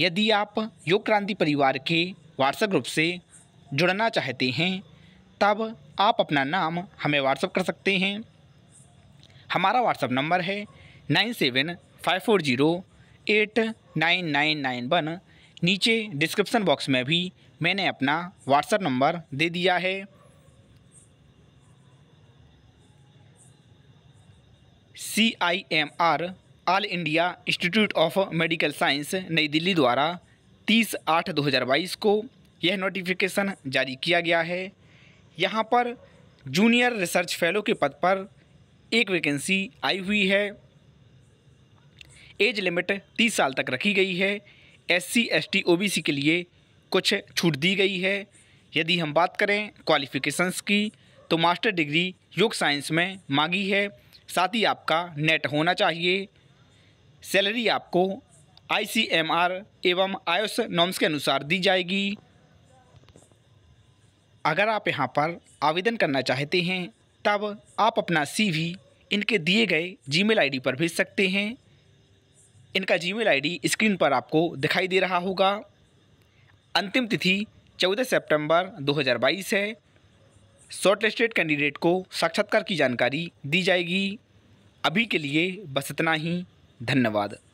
यदि आप योग क्रांति परिवार के व्हाट्सएप ग्रुप से जुड़ना चाहते हैं तब आप अपना नाम हमें व्हाट्सअप कर सकते हैं हमारा व्हाट्सअप नंबर है nine seven five four zero eight nine nine nine one नीचे डिस्क्रिप्सन बॉक्स में भी मैंने अपना व्हाट्सएप नंबर दे दिया है C I M R all India Institute of Medical Science नई दिल्ली द्वारा 30 आठ 2022 को यह नोटिफिकेशन जारी किया गया है यहाँ पर जूनियर रिसर्च फेलो के पद पर एक वैकेंसी आई हुई है एज लिमिट 30 साल तक रखी गई है S C S T O B C के लिए कुछ छूट दी गई है यदि हम बात करें क्वालिफ़िकेशंस की तो मास्टर डिग्री योग साइंस में मांगी है साथ ही आपका नेट होना चाहिए सैलरी आपको आईसीएमआर एवं आयुष नॉम्स के अनुसार दी जाएगी अगर आप यहाँ पर आवेदन करना चाहते हैं तब आप अपना सीवी इनके दिए गए जीमेल आईडी पर भेज सकते हैं इनका जीमेल आईडी स्क्रीन पर आपको दिखाई दे रहा होगा अंतिम तिथि 14 सितंबर 2022 है शॉर्टलिस्टेड कैंडिडेट को साक्षात्कार की जानकारी दी जाएगी अभी के लिए बस इतना ही धन्यवाद